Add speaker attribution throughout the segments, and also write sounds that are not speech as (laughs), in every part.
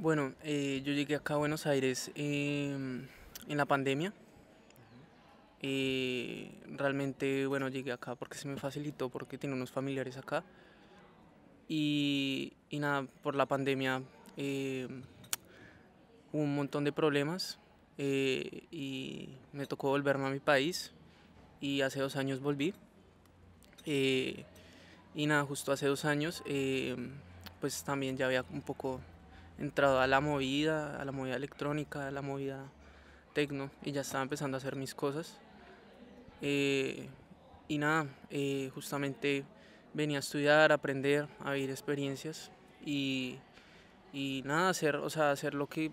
Speaker 1: Bueno, eh, yo llegué acá a Buenos Aires em, en la pandemia. Eh, realmente, bueno, llegué acá porque se me facilitó, porque tiene unos familiares acá y, nada, por la pandemia eh, hubo un montón de problemas eh, y me tocó volverme a mi país y hace dos años volví. Eh, y nada, justo hace dos años pues también ya había un poco entrado a la movida, a la movida electrónica, a la movida tecno y ya estaba empezando a hacer mis cosas. y nada, justamente venía a estudiar, a aprender, a vivir experiencias y, y nada, hacer, o sea, hacer lo que,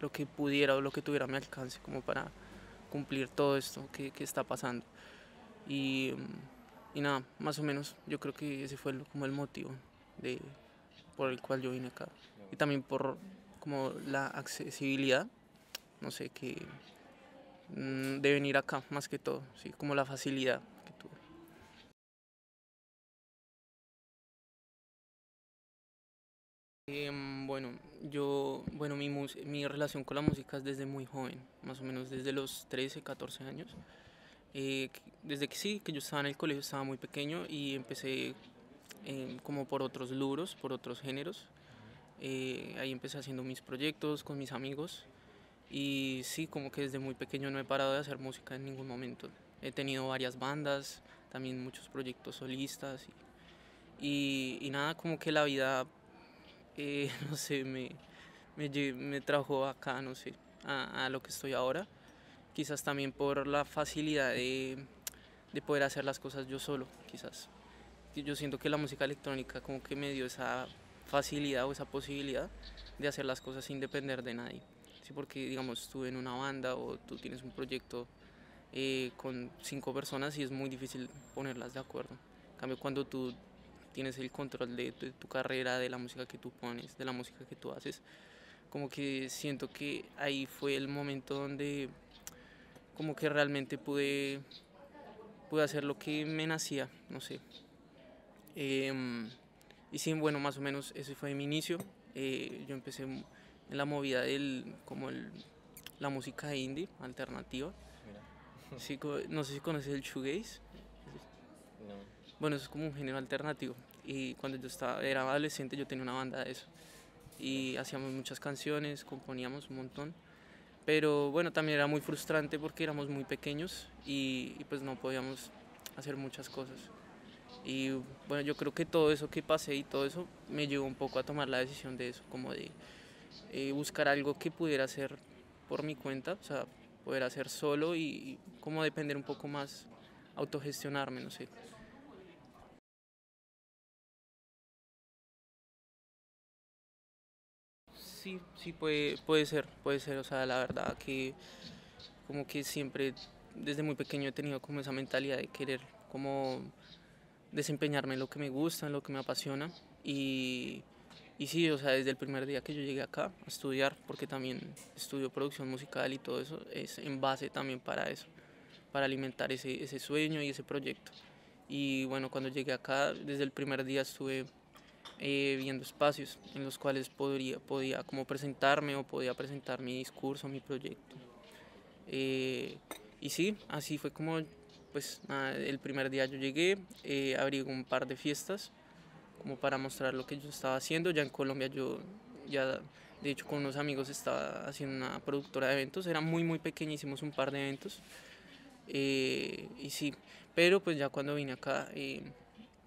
Speaker 1: lo que pudiera o lo que tuviera a mi alcance como para cumplir todo esto que, que está pasando. Y, y, nada, más o menos yo creo que ese fue como el motivo de, por el cual yo vine acá. Y también por como la accesibilidad, no sé, que mm, de venir acá más que todo, ¿sí? como la facilidad. Em, bueno, yo, bueno, mi, relación con la música es desde muy joven, más o menos desde los 13, 14 años. Eh, desde que sí, que yo estaba en el colegio, estaba muy pequeño y empecé em, como por otros luros, por otros géneros. Eh, ahí empecé haciendo mis proyectos con mis amigos y sí, como que desde muy pequeño no he parado de hacer música en ningún momento. He tenido varias bandas, también muchos proyectos solistas y nada, como que la vida que (laughs) no sé, me, me, me, trajo acá, no sé, a, a, lo que estoy ahora. Quizás también por la facilidad de, de poder hacer las cosas yo solo, quizás. Yo siento que la música electrónica como que me dio esa facilidad o esa posibilidad de hacer las cosas sin depender de nadie. Sí, porque digamos tú en una banda o tú tienes un proyecto eh, con cinco personas y es muy difícil ponerlas de acuerdo. En cambio, cuando tú tienes el control de tu, carrera, de la música que tú pones, de la música que tú haces. Como que siento que ahí fue el momento donde como que realmente pude, pude hacer lo que me nacía, no sé. Em, y sí, bueno, más o menos ese fue mi inicio. Eh, yo empecé en la movida del, como el, la música indie, alternativa. no sé si conoces el shoegaze. (laughs) No. Bueno, eso es como un género alternativo. Y cuando yo estaba, era adolescente yo tenía una banda de eso. Y hacíamos muchas canciones, componíamos un montón. Pero bueno, también era muy frustrante porque éramos muy pequeños y, pues no podíamos hacer muchas cosas. Y bueno, yo creo que todo eso que pasé y todo eso me llevó un poco a tomar la decisión de eso, como de eh, buscar algo que pudiera hacer por mi cuenta, o sea, poder hacer solo y como depender un poco más, autogestionarme, no sé. sí, sí puede, puede ser, puede ser. O sea, la verdad que como que siempre desde muy pequeño he tenido como esa mentalidad de querer como desempeñarme en lo que me gusta, en lo que me apasiona. Y, y sí, o sea, desde el primer día que yo llegué acá a estudiar, porque también estudio producción musical y todo eso, es en base también para eso, para alimentar ese, ese sueño y ese proyecto. Y bueno, cuando llegué acá, desde el primer día estuve eh, viendo espacios en los cuales podría, podía como presentarme o podía presentar mi discurso, mi proyecto. Eh, y sí, así fue como, pues el primer día yo llegué, eh, abrí un par de fiestas como para mostrar lo que yo estaba haciendo. Ya en Colombia yo, ya de hecho con unos amigos estaba haciendo una productora de eventos, era muy muy pequeña, hicimos un par de eventos. Eh, y sí, pero pues ya cuando vine acá,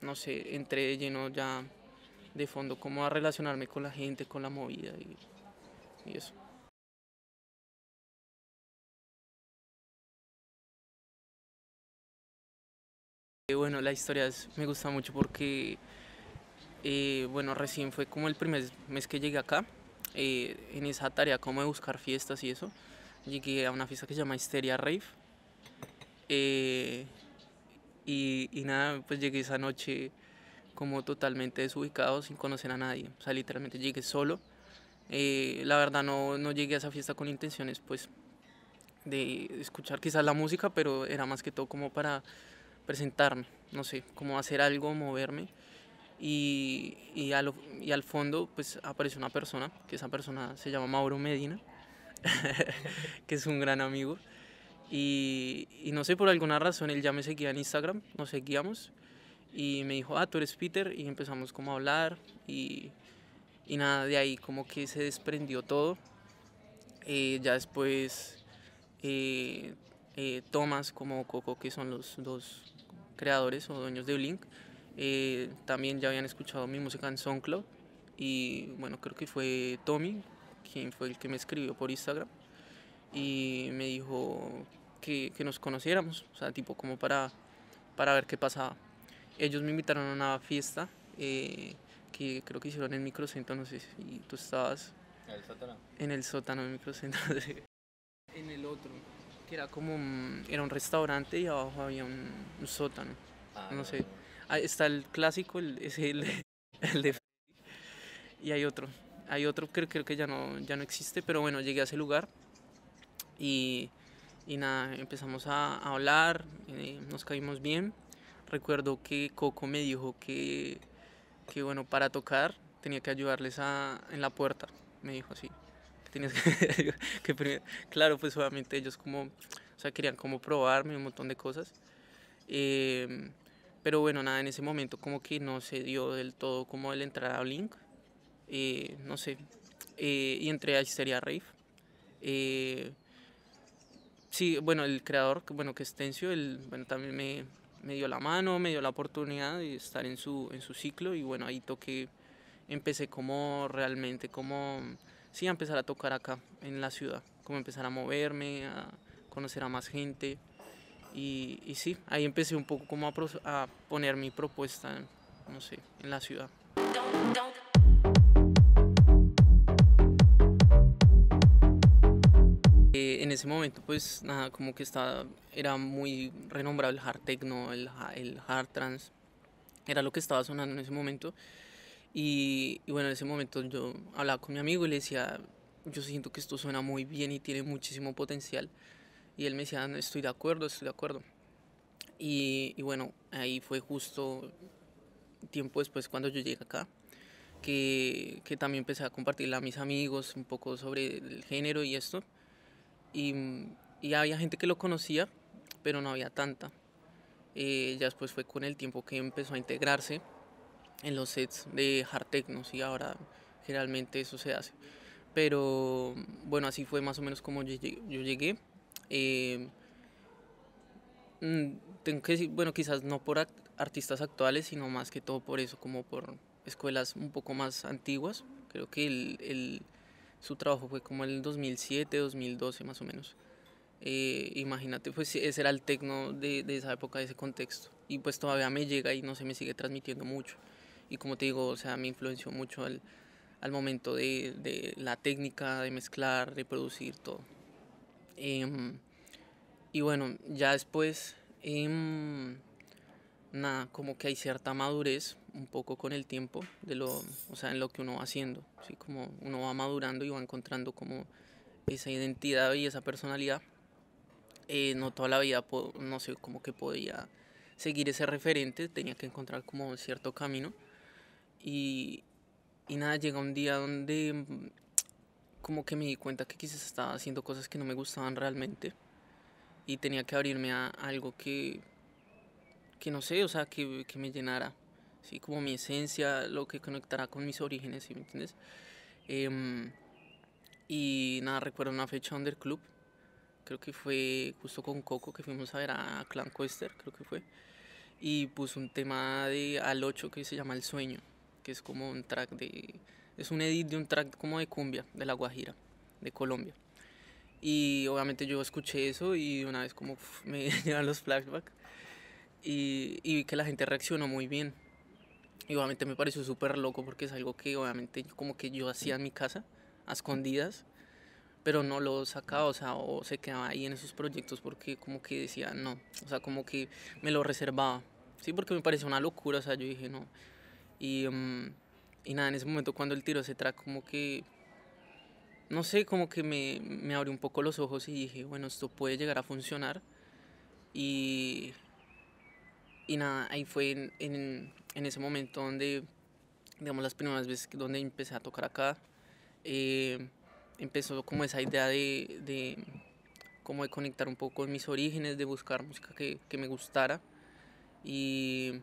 Speaker 1: no sé, entré lleno ya de fondo cómo a relacionarme con la gente, con la movida y, eso. Eh, bueno, la historia me gusta mucho porque, eh, bueno, recién fue como el primer mes que llegué acá, eh, en esa tarea como de buscar fiestas y eso, llegué a una fiesta que se llama Histeria Rave, y nada, pues llegué esa noche como totalmente desubicado, sin conocer a nadie. O sea, literalmente llegué solo. Eh, la verdad no, no llegué a esa fiesta con intenciones, pues, de escuchar quizás la música, pero era más que todo como para presentarme, no sé, como hacer algo, moverme. Y, y, al, y al fondo pues aparece una persona, que esa persona se llama Mauro Medina, (laughs) que es un gran amigo. Y, y no sé, por alguna razón él ya me seguía en Instagram, nos seguíamos y me dijo, ah, tú eres Peter, y empezamos como a hablar y, y nada, de ahí como que se desprendió todo. Eh, ya después eh, eh, Thomas como Coco, que son los dos creadores o dueños de Blink, eh, también ya habían escuchado mi música en SoundCloud y bueno, creo que fue Tommy quien fue el que me escribió por Instagram y me dijo que, que nos conociéramos, o sea, tipo como para, para ver qué pasaba ellos me invitaron a una fiesta eh, que creo que hicieron en el microcentro, no sé si tú estabas. ¿En el sótano? En el sótano microcentro. (laughs) en el otro, que era como, un, era un restaurante y abajo había un, sótano, ah, no sé. Ahí está el clásico, el, (laughs) es el, de... Y hay otro, hay otro que creo que ya no, ya no existe, pero bueno, llegué a ese lugar y, nada, empezamos a, hablar, eh, nos caímos bien Recuerdo que Coco me dijo que, que bueno, para tocar tenía que ayudarles en la puerta. Me dijo así. (laughs) claro, pues obviamente ellos como, o sea, querían como probarme un montón de cosas. Em, pero bueno, nada, en ese momento como que no se dio del todo como el entrar a Blink. Eh, no sé. Eh, y entré a Histeria Rave. Eh, sí, bueno, el creador, bueno, que es Tencio, él también me, me dio la mano, me dio la oportunidad de estar en su, en su ciclo y bueno, ahí toqué, empecé como realmente, como, sí, a empezar a tocar acá en la ciudad, como empezar a moverme, a conocer a más gente y, y sí, ahí empecé un poco como a, poner mi propuesta, no sé, en la ciudad. ese momento pues nada, como que estaba, era muy renombrado el hard techno, el, el hard trance, era lo que estaba sonando en ese momento. Y, bueno, en ese momento yo hablaba con mi amigo y le decía, yo siento que esto suena muy bien y tiene muchísimo potencial. Y él me decía, estoy de acuerdo, estoy de acuerdo. Y, bueno, ahí fue justo tiempo después cuando yo llegué acá, que, que también empecé a compartirla a mis amigos un poco sobre el género y esto y, había gente que lo conocía, pero no había tanta. Eh, ya después fue con el tiempo que empezó a integrarse en los sets de hard technos y ahora generalmente eso se hace. Pero bueno, así fue más o menos como yo llegué. Eh, mm, tengo que decir, bueno, quizás no por artistas actuales, sino más que todo por eso, como por escuelas un poco más antiguas. Creo que el, su trabajo fue como el 2007, 2012 más o menos. Eh, imagínate, pues ese era el tecno de, de, esa época, de ese contexto. Y pues todavía me llega y no se me sigue transmitiendo mucho. Y como te digo, o sea, me influenció mucho al, al momento de, de, la técnica, de mezclar, reproducir todo. Em, y bueno, ya después... Em, nada, como que hay cierta madurez un poco con el tiempo, de lo, o sea, en lo que uno va haciendo, ¿sí? como uno va madurando y va encontrando como esa identidad y esa personalidad. Eh, no toda la vida, no sé, como que podía seguir ese referente, tenía que encontrar como cierto camino. Y, y nada, llega un día donde mm, como que me di cuenta que quizás estaba haciendo cosas que no me gustaban realmente y tenía que abrirme a algo que que no sé, o sea, que, que me llenara, ¿sí? Como mi esencia, lo que conectará con mis orígenes, ¿sí? ¿Me entiendes? Em, y nada, recuerdo una fecha donde el club, creo que fue justo con Coco, que fuimos a ver a Clan Coester, creo que fue, y puso un tema de Al 8 que se llama El Sueño, que es como un track de, es un edit de un track como de cumbia, de La Guajira, de Colombia. Y obviamente yo escuché eso y una vez como me (laughs) llegan los flashbacks y, y vi que la gente reaccionó muy bien. Y obviamente me pareció súper loco porque es algo que obviamente como que yo hacía en mi casa, a escondidas, pero no lo sacaba, o sea, o se quedaba ahí en esos proyectos porque como que decía no, o sea, como que me lo reservaba, sí, porque me pareció una locura, o sea, yo dije no. Y, mm, y nada, en ese momento cuando el tiro se trae como que, no sé, como que me, me abrió un poco los ojos y dije, bueno, esto puede llegar a funcionar. Y, y nada, ahí fue en, en, ese momento donde, digamos, las primeras veces donde empecé a tocar acá, eh, empezó como esa idea de, de, como de conectar un poco mis orígenes, de buscar música que, que me gustara. Y,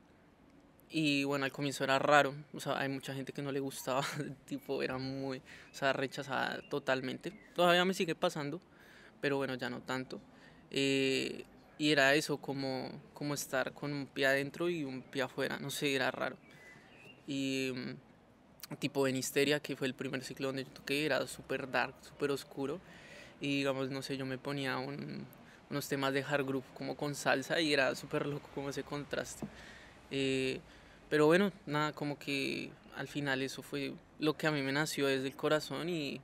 Speaker 1: y bueno, al comienzo era raro, o sea, hay mucha gente que no le gustaba, (laughs) tipo, era muy, o sea, rechazada totalmente. Todavía me sigue pasando, pero bueno, ya no tanto. Eh, y era eso, como, como estar con un pie adentro y un pie afuera, no sé, era raro. Y mm, tipo en Histeria, que fue el primer ciclo donde yo toqué, era súper dark, súper oscuro. Y digamos, no sé, yo me ponía unos temas de hard group como con salsa y era súper loco como ese contraste. Eh, pero bueno, nada, como que al final eso fue lo que a mí me nació desde el corazón y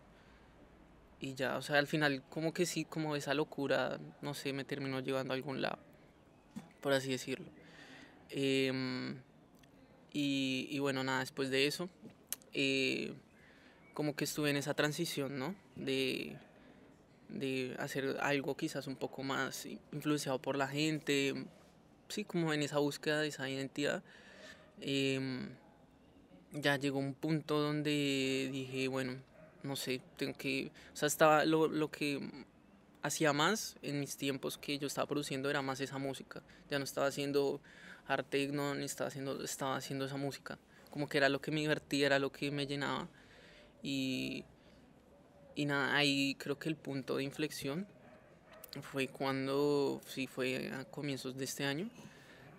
Speaker 1: y ya, o sea, al final como que sí, como esa locura, no sé, me terminó llevando a algún lado, por así decirlo. Em, y, bueno, nada, después de eso, eh, como que estuve en esa transición, ¿no? De, hacer algo quizás un poco más influenciado por la gente, sí, como en esa búsqueda de esa identidad. Em, ya llegó un punto donde dije, bueno, no sé, tengo que, o sea, estaba lo, que hacía más en mis tiempos que yo estaba produciendo era más esa música, ya no estaba haciendo arte, no, ni estaba haciendo, estaba haciendo esa música, como que era lo que me divertía, era lo que me llenaba y, y nada, ahí creo que el punto de inflexión fue cuando, sí, fue a comienzos de este año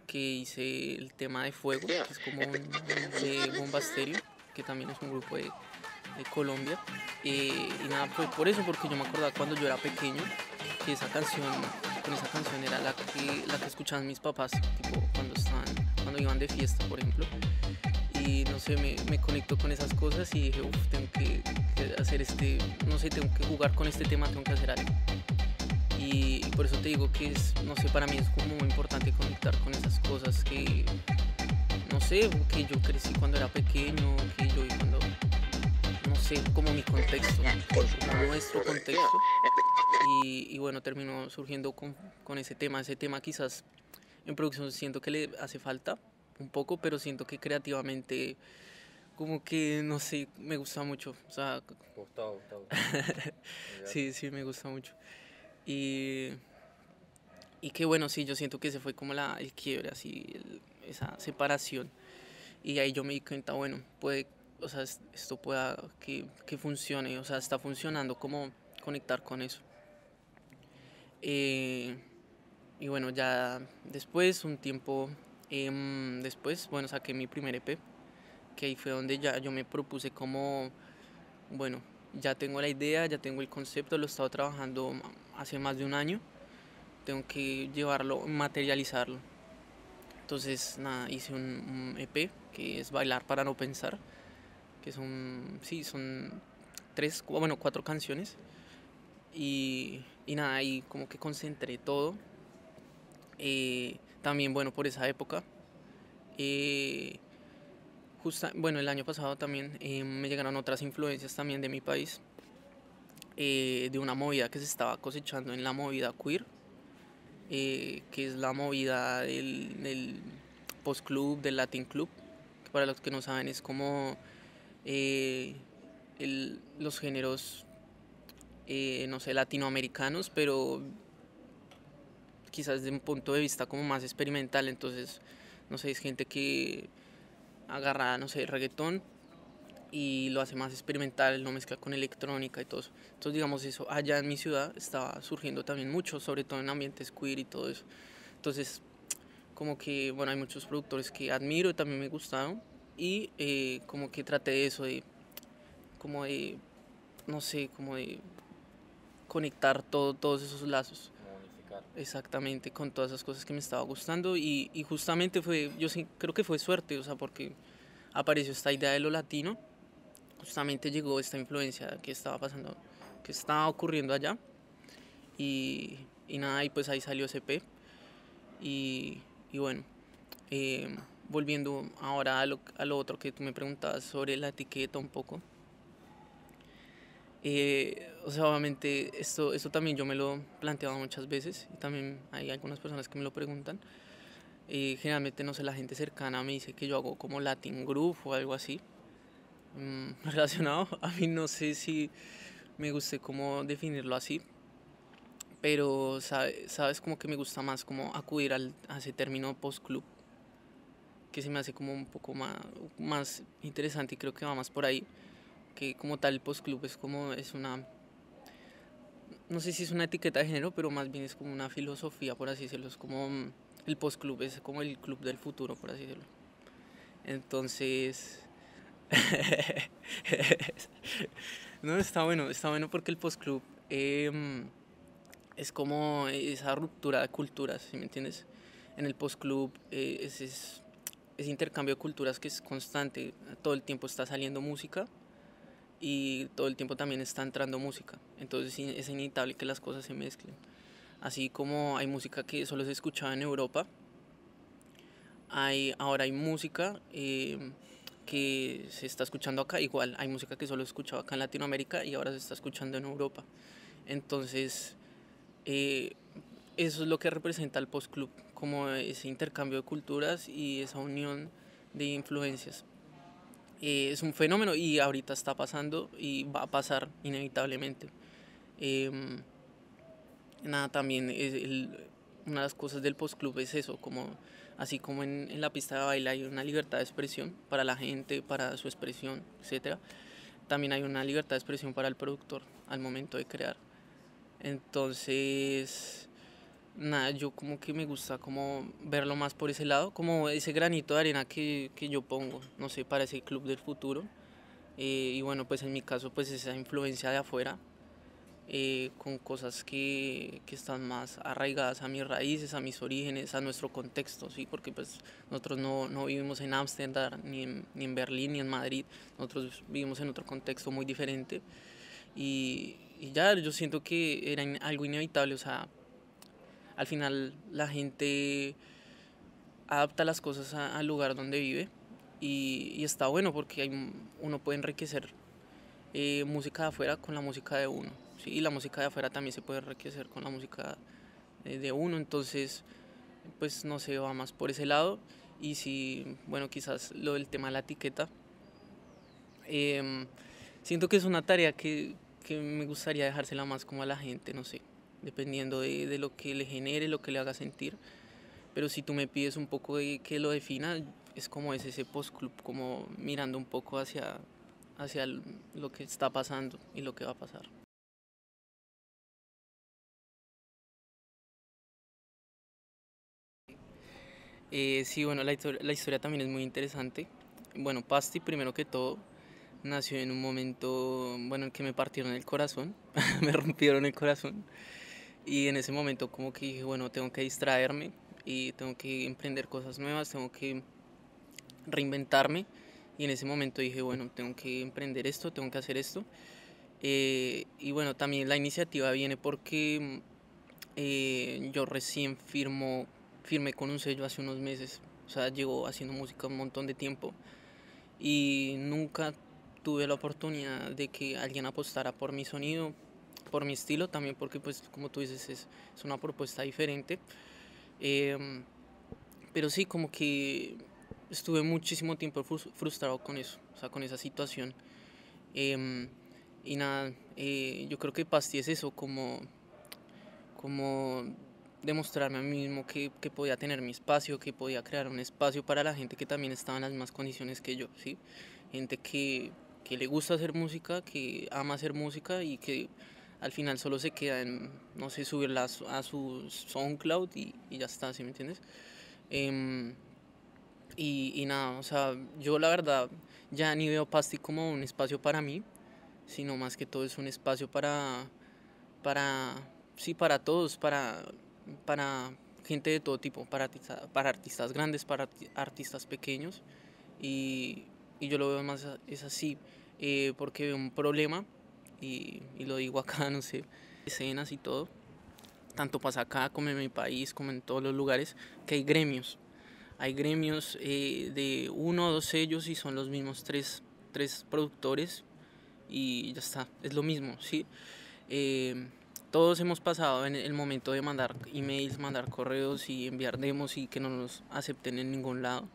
Speaker 1: que hice el tema de Fuego, que es como un, de Bombasterio, que también es un grupo de Colombia. Eh, y nada, por eso, porque yo me acordaba cuando yo era pequeño que esa canción, con esa canción era la que, la que escuchaban mis papás, cuando, estaban, cuando iban de fiesta, por ejemplo. Y no sé, me, me conectó con esas cosas y dije, uff, tengo que, hacer este, no sé, tengo que jugar con este tema, tengo que hacer algo. Y, por eso te digo que es, no sé, para mí es como muy importante conectar con esas cosas que, no sé, que yo crecí cuando era pequeño, que yo cuando sé como mi contexto, nuestro contexto. Y, bueno, terminó surgiendo con, con ese tema. Ese tema quizás en producción siento que le hace falta un poco, pero siento que creativamente como que no sé, me gusta mucho. O sea, (laughs) sí, sí, me gusta mucho. Y, y que bueno, sí, yo siento que se fue como la, el quiebre, así, esa separación. Y ahí yo me di cuenta, bueno, puede o sea, esto pueda, que, que funcione, o sea, está funcionando, cómo conectar con eso. Eh, y bueno, ya después, un tiempo em, después, bueno, saqué mi primer EP, que ahí fue donde ya yo me propuse como, bueno, ya tengo la idea, ya tengo el concepto, lo he estado trabajando hace más de un año, tengo que llevarlo, materializarlo. Entonces, nada, hice un EP que es Bailar para no pensar que son, sí, son tres, bueno, cuatro canciones. Y, nada, ahí como que concentré todo. Eh, también, bueno, por esa época. Eh, bueno, el año pasado también em, me llegaron otras influencias también de mi país. Eh, de una movida que se estaba cosechando en la movida queer. que es la movida del, del post club, del Latin club. para los que no saben es como eh, los géneros, eh, no sé, latinoamericanos, pero quizás desde un punto de vista como más experimental, entonces, no sé, es gente que agarra, no sé, reggaetón y lo hace más experimental, lo mezcla con electrónica y todo eso. Entonces, digamos, eso allá en mi ciudad estaba surgiendo también mucho, sobre todo en ambientes queer y todo eso. Entonces, como que, bueno, hay muchos productores que admiro y también me gustaron, y eh, como que traté de eso, de como de, no sé, como de conectar todo, todos esos lazos. Exactamente, con todas esas cosas que me estaba gustando y, justamente fue, yo creo que fue suerte, o sea, porque apareció esta idea de lo latino, justamente llegó esta influencia que estaba pasando, que estaba ocurriendo allá y, nada, y pues ahí salió CP y, y bueno, em, volviendo ahora a lo, a lo otro que tú me preguntabas sobre la etiqueta un poco. Eh, o sea, obviamente esto, esto también yo me lo he planteado muchas veces y también hay algunas personas que me lo preguntan. Eh, generalmente, no sé, la gente cercana me dice que yo hago como Latin group o algo así mm, (laughs) relacionado. A mí no sé si me guste cómo definirlo así, pero sabes como que me gusta más como acudir al, a ese término post-club que se me hace como un poco más, más interesante y creo que va más por ahí, que como tal el post-club es como es una, no sé si es una etiqueta de género, pero más bien es como una filosofía, por así decirlo, es como mm, el post-club, es como el club del futuro, por así decirlo. Entonces, (laughs) no, está bueno, está bueno porque el post-club em, es como esa ruptura de culturas, Si me entiendes? En el post-club eh, es, es es intercambio de culturas que es constante, todo el tiempo está saliendo música y todo el tiempo también está entrando música, entonces es inevitable que las cosas se mezclen. Así como hay música que solo se escuchaba en Europa, hay, ahora hay música eh, que se está escuchando acá, igual hay música que solo se escuchaba acá en Latinoamérica y ahora se está escuchando en Europa. Entonces, eh, eso es lo que representa el post-club, como ese intercambio de culturas y esa unión de influencias. Eh, es un fenómeno y ahorita está pasando y va a pasar inevitablemente. Em, nada, también una de las cosas del post-club es eso, como así como en, en, la pista de baile hay una libertad de expresión para la gente, para su expresión, etc. También hay una libertad de expresión para el productor al momento de crear. Entonces, nada, yo como que me gusta como verlo más por ese lado, como ese granito de arena que, que yo pongo, no sé, para ese club del futuro. Eh, y bueno, pues en mi caso, pues esa influencia de afuera, eh, con cosas que, que, están más arraigadas a mis raíces, a mis orígenes, a nuestro contexto, ¿sí? Porque pues nosotros no, no vivimos en Ámsterdam, ni en, ni en Berlín, ni en Madrid, nosotros vivimos en otro contexto muy diferente. Y, y ya yo siento que era algo inevitable, o sea, al final la gente adapta las cosas al lugar donde vive y, está bueno porque uno puede enriquecer eh, música de afuera con la música de uno. Y la música de afuera también se puede enriquecer con la música de, uno. Entonces, pues no se va más por ese lado. Y si, bueno, quizás lo del tema de la etiqueta. Em, siento que es una tarea que, que me gustaría dejársela más como a la gente, no sé dependiendo de, lo que le genere, lo que le haga sentir. Pero si tú me pides un poco de que lo defina, es como es ese post-club, como mirando un poco hacia, hacia lo que está pasando y lo que va a pasar. Eh, sí, bueno, la historia, la historia también es muy interesante. Bueno, Pasti, primero que todo, nació en un momento, bueno, en que me partieron el corazón, (laughs) me rompieron el corazón. Y en ese momento como que dije, bueno, tengo que distraerme y tengo que emprender cosas nuevas, tengo que reinventarme. Y en ese momento dije, bueno, tengo que emprender esto, tengo que hacer esto. Eh, y bueno, también la iniciativa viene porque eh, yo recién firmo, firmé con un sello hace unos meses. O sea, llevo haciendo música un montón de tiempo. Y nunca tuve la oportunidad de que alguien apostara por mi sonido, por mi estilo, también porque, pues, como tú dices, es, es una propuesta diferente. Em, pero sí, como que estuve muchísimo tiempo frustrado con eso, o sea, con esa situación. Em, y nada, eh, yo creo que Pasti es eso, como, como demostrarme a mí mismo que, que, podía tener mi espacio, que podía crear un espacio para la gente que también estaba en las mismas condiciones que yo, ¿sí? Gente que, que le gusta hacer música, que ama hacer música y que al final solo se queda en, no sé, subirla a su SoundCloud y, ya está, ¿sí me entiendes? Em, y, y, nada, o sea, yo la verdad ya ni veo Pasti como un espacio para mí, sino más que todo es un espacio para, para sí, para todos, para, para gente de todo tipo, para, para artistas grandes, para artistas pequeños. Y, y yo lo veo más es así, eh, porque veo un problema y, lo digo acá, (laughs) no sé, escenas y todo, tanto pasa acá como en mi país, como en todos los lugares, que hay gremios. Hay gremios eh, de uno o dos sellos y son los mismos tres, tres productores y ya está, es lo mismo, ¿sí? Eh, todos hemos pasado en el momento de mandar emails, mandar correos y enviar demos y que no nos acepten en ningún lado.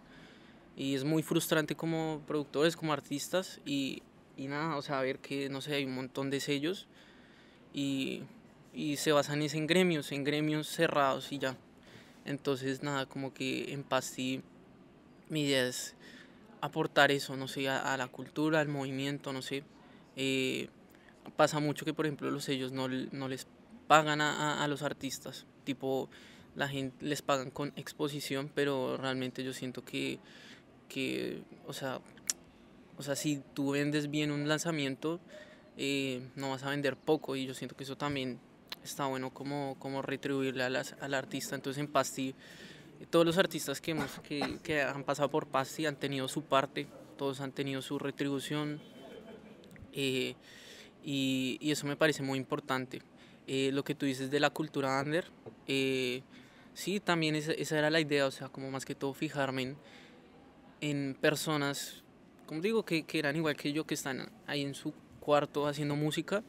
Speaker 1: Y es muy frustrante como productores, como artistas y y nada, o sea, ver que, no sé, hay un montón de sellos y, y se basan es en gremios, en gremios cerrados y ya. Entonces, nada, como que en Pasti mi idea es aportar eso, no sé, a, la cultura, al movimiento, no sé. Eh, pasa mucho que, por ejemplo, los sellos no, no les pagan a, a, los artistas, tipo, la gente les pagan con exposición, pero realmente yo siento que, que o sea, o sea, si tú vendes bien un lanzamiento, eh, no vas a vender poco y yo siento que eso también está bueno como, como retribuirle al artista. Entonces en Pasti, todos los artistas que, hemos, que, han pasado por Pasti han tenido su parte, todos han tenido su retribución eh, y, eso me parece muy importante. Eh, lo que tú dices de la cultura under, sí, también esa, era la idea, o sea, como más que todo fijarme en personas como digo, que, que eran igual que yo, que están ahí en su cuarto haciendo música,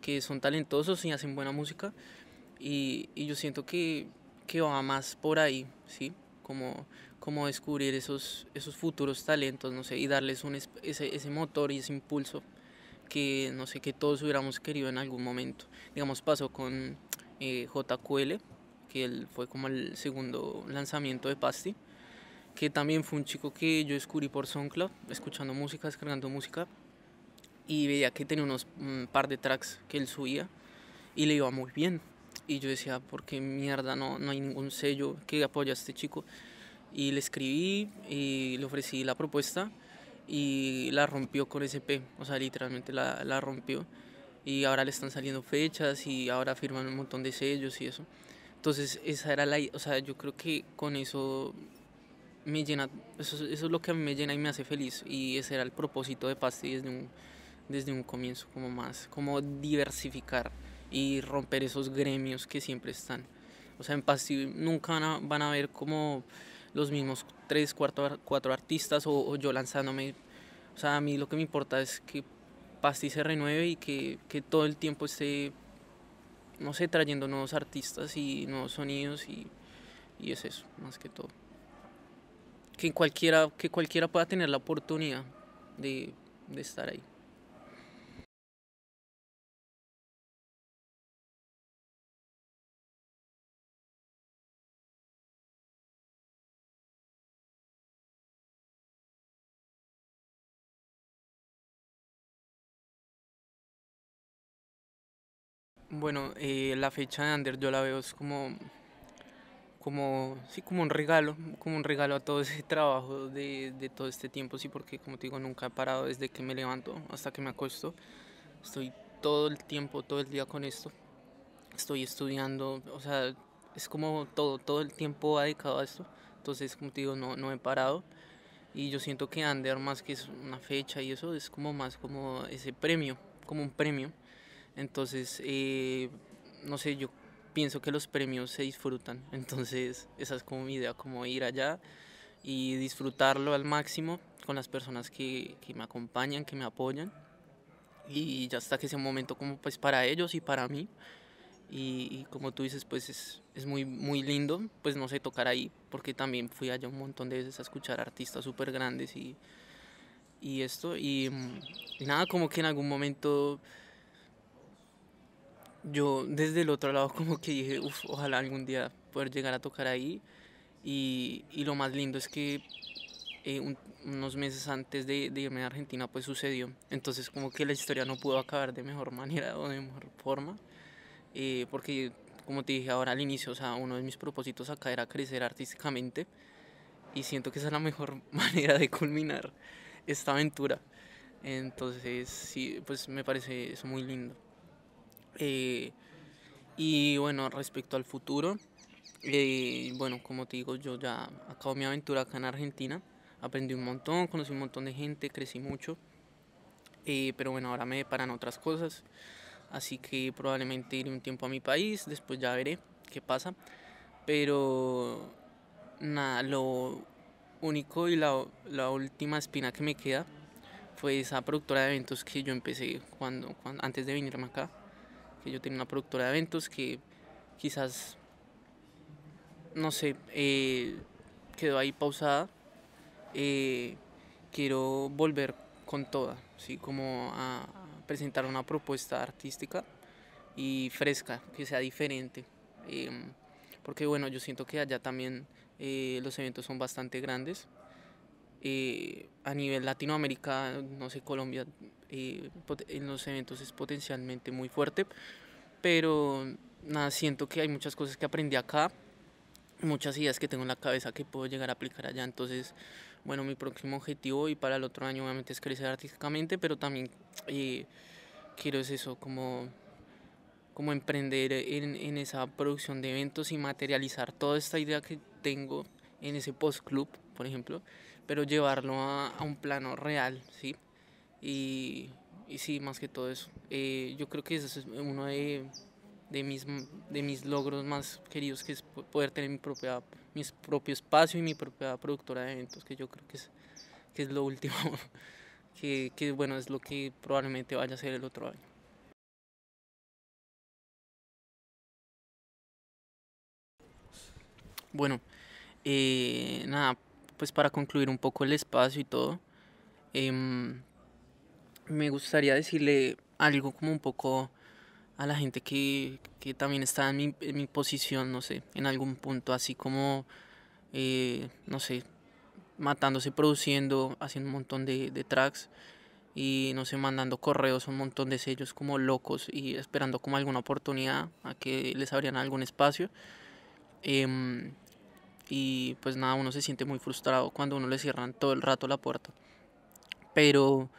Speaker 1: que son talentosos y hacen buena música. Y, y yo siento que, que, va más por ahí, ¿sí? Como, como descubrir esos, esos futuros talentos, no sé, y darles un, ese, ese motor y ese impulso que, no sé, que todos hubiéramos querido en algún momento. Digamos, pasó con eh, JQL, que él fue como el segundo lanzamiento de Pasti que también fue un chico que yo descubrí por SoundCloud, escuchando música, descargando música, y veía que tenía unos un mm, par de tracks que él subía y le iba muy bien. Y yo decía, ¿por qué mierda no, no hay ningún sello que apoya a este chico? Y le escribí y le ofrecí la propuesta y la rompió con SP, o sea, literalmente la, la rompió. Y ahora le están saliendo fechas y ahora firman un montón de sellos y eso. Entonces, esa era la. O sea, yo creo que con eso me llena, eso, es lo que me llena y me hace feliz y ese era el propósito de Pasti desde un, desde un comienzo, como más, como diversificar y romper esos gremios que siempre están. O sea, en Pasti nunca van a, ver como los mismos tres, cuatro, cuatro artistas o, yo lanzándome. O sea, a mí lo que me importa es que Pasti se renueve y que, que todo el tiempo esté, no sé, trayendo nuevos artistas y nuevos sonidos y, y es eso, más que todo que cualquiera, que cualquiera pueda tener la oportunidad de, de estar ahí. Bueno, eh, la fecha de Ander yo la veo es como como, sí, como un regalo, como un regalo a todo ese trabajo de, de, todo este tiempo, sí, porque como te digo, nunca he parado desde que me levanto hasta que me acuesto. Estoy todo el tiempo, todo el día con esto. Estoy estudiando, o sea, es como todo, todo el tiempo dedicado a esto. Entonces, como te digo, no, no he parado. Y yo siento que Ander, más que es una fecha y eso, es como más como ese premio, como un premio. Entonces, eh, no sé, yo pienso que los premios se disfrutan, (laughs) entonces esa es como mi idea, como ir allá y disfrutarlo al máximo con las personas que, que me acompañan, que me apoyan y ya hasta que ese un momento como pues para ellos y para mí y, como tú dices pues es, es, muy, muy lindo pues no sé tocar ahí porque también fui allá un montón de veces a escuchar artistas súper grandes y, y esto mm, y nada como que en algún momento yo desde el otro lado (laughs) como que dije, uff, ojalá algún día poder llegar a tocar ahí. Y, y lo más lindo es que eh, unos meses antes de, irme a Argentina pues sucedió. Entonces como que la historia no pudo acabar de mejor (laughs) manera o de mejor forma. Eh, porque como te dije ahora al inicio, o sea, uno de mis propósitos acá era crecer artísticamente. Y siento que esa es la mejor (laughs) manera de culminar esta aventura. Entonces, sí, pues me parece eso muy lindo. Eh, y bueno, respecto al futuro, eh, bueno, como te digo, yo ya acabo mi aventura acá en Argentina, aprendí un montón, conocí un montón de gente, crecí mucho, eh, pero bueno, ahora me deparan otras cosas, así que probablemente iré un tiempo a mi país, después ya veré qué pasa, pero nada, lo único y la, la última espina que me queda fue esa productora de eventos que yo empecé cuando antes de venirme acá yo tenía una productora de eventos que quizás, no sé, eh, quedó ahí pausada. Eh, quiero volver con toda, ¿sí? como a presentar una propuesta artística y fresca, que sea diferente. Em, porque bueno, yo siento que allá también eh, los eventos son bastante grandes y eh, a nivel Latinoamérica, no sé, Colombia, eh, en los eventos es potencialmente muy fuerte, pero nada, siento que hay muchas cosas que aprendí acá, muchas ideas que tengo en la cabeza que puedo llegar a aplicar allá, entonces, bueno, mi próximo objetivo y para el otro año obviamente es crecer artísticamente, pero también eh, quiero es eso, como como emprender en, en esa producción de eventos y materializar toda esta idea que tengo en ese post club, por ejemplo, pero llevarlo a, un plano real, ¿sí? Y, y, sí, más que todo eso. Eh, yo creo que ese es uno de, de, mis, de mis logros más queridos, que es poder tener mi, propia, mi propio espacio y mi propia productora de eventos, que yo creo que es, que es lo último, (laughs) que, que bueno, es lo que probablemente vaya a ser el otro año. Bueno, eh, nada, pues para concluir un poco el espacio y todo, em, me gustaría decirle algo como un poco a la gente que, también está en mi, posición, no sé, en algún punto, así como, eh, no sé, matándose, produciendo, haciendo un montón de, tracks y, no sé, mandando correos un montón de sellos como locos y esperando como alguna oportunidad a que les abrían algún espacio. Em, y pues nada, uno se siente muy frustrado cuando uno le cierran todo el rato la puerta. Pero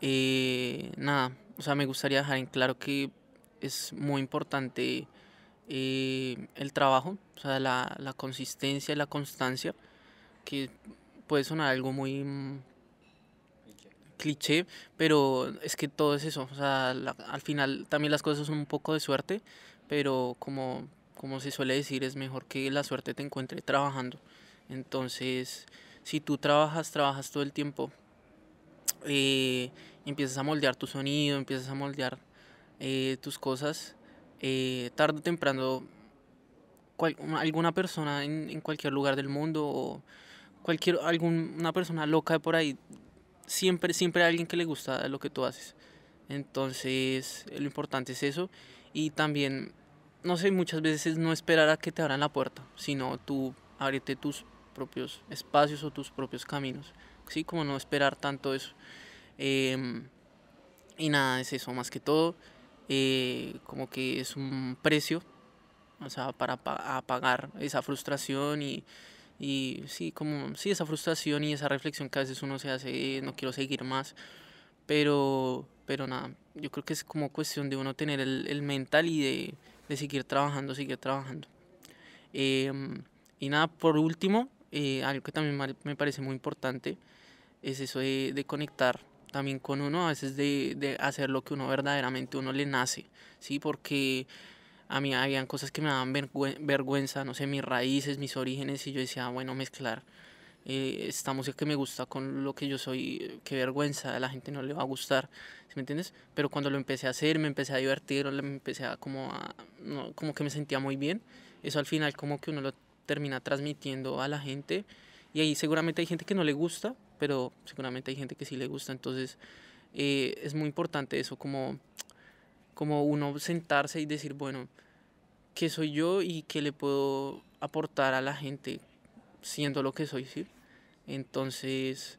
Speaker 1: eh, nada, o sea, me gustaría dejar en claro que es muy importante eh, el trabajo, o sea, la, la consistencia y la constancia, que puede sonar algo muy mm, cliché, pero es que todo es eso. O sea, al final también las cosas son un poco de suerte, pero como como se suele decir, es mejor que la suerte te encuentre trabajando. Entonces, si tú trabajas, trabajas todo el tiempo, eh, empiezas a moldear tu sonido, empiezas a moldear eh, tus cosas, eh, tarde o temprano alguna persona en, en, cualquier lugar del mundo o cualquier alguna persona loca de por ahí, siempre, siempre hay alguien que le gusta lo que tú haces. Entonces, lo importante es eso. Y también no sé, muchas veces no esperar a que te abran la puerta, sino tú abrirte tus propios espacios o tus propios caminos, ¿sí? Como no esperar tanto eso. Em, y nada, es eso, más que todo, eh, como que es un precio, o sea, para pa pagar esa frustración y, y sí, como, sí, esa frustración y esa reflexión que a veces uno se hace, eh, no quiero seguir más, pero, pero nada, yo creo que es como cuestión de uno tener el mental y de de seguir trabajando, seguir trabajando. Em, y nada, por último, eh, algo que también me parece muy importante es eso de, conectar también con uno, a veces de, de, hacer lo que uno verdaderamente uno le nace, ¿sí? Porque a mí habían cosas que me daban vergüenza, no sé, mis raíces, mis orígenes, y yo decía, ah, bueno, mezclar eh, esta música que me gusta con lo que yo soy, eh, qué vergüenza, a la gente no le va a gustar, me entiendes? Pero cuando lo empecé a hacer, me empecé a divertir, me empecé a como, como que me sentía muy bien, eso al final como que uno lo termina transmitiendo a la gente y ahí seguramente hay gente que no le gusta, pero seguramente hay gente que sí le gusta, entonces eh, es muy importante eso, como, como uno sentarse y decir, bueno, ¿qué soy yo y qué le puedo aportar a la gente siendo lo que soy, ¿sí? Entonces,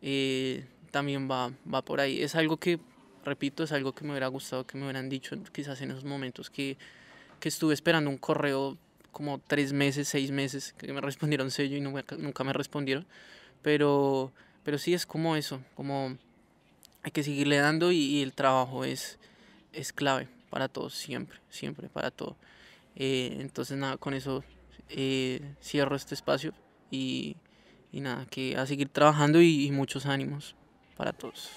Speaker 1: eh, también va, va por ahí. Es algo que, repito, es algo que me hubiera gustado que me hubieran dicho quizás en esos momentos que, que estuve esperando un correo como tres meses, seis meses, que me (laughs) respondieron sello y nunca, nunca me respondieron. Pero, pero sí es como eso, como hay que seguirle dando y, el trabajo es, es clave para todo, siempre, siempre, para todo. Eh, entonces nada, con eso eh, cierro este espacio y y nada, que a seguir trabajando y, muchos ánimos para todos.